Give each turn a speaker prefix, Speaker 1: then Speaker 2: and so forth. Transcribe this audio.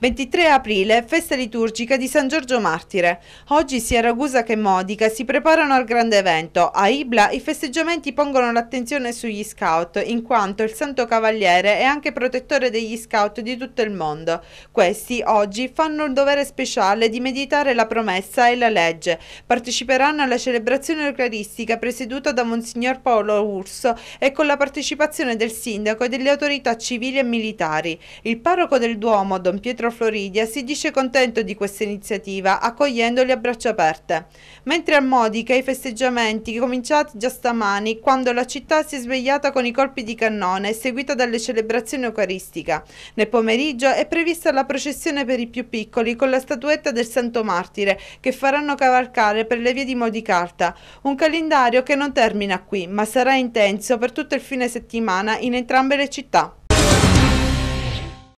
Speaker 1: 23 aprile, festa liturgica di San Giorgio Martire. Oggi sia Ragusa che Modica si preparano al grande evento. A Ibla i festeggiamenti pongono l'attenzione sugli scout, in quanto il Santo Cavaliere è anche protettore degli scout di tutto il mondo. Questi oggi fanno il dovere speciale di meditare la promessa e la legge. Parteciperanno alla celebrazione eucaristica presieduta da Monsignor Paolo Urso e con la partecipazione del sindaco e delle autorità civili e militari. Il parroco del Duomo, Don Pietro Pietro Floridia si dice contento di questa iniziativa, accogliendoli a braccia aperte. Mentre a Modica i festeggiamenti, cominciati già stamani, quando la città si è svegliata con i colpi di cannone, seguita dalle celebrazioni eucaristiche. Nel pomeriggio è prevista la processione per i più piccoli con la statuetta del Santo Martire, che faranno cavalcare per le vie di Modicarta. Un calendario che non termina qui, ma sarà intenso per tutto il fine settimana in entrambe le città.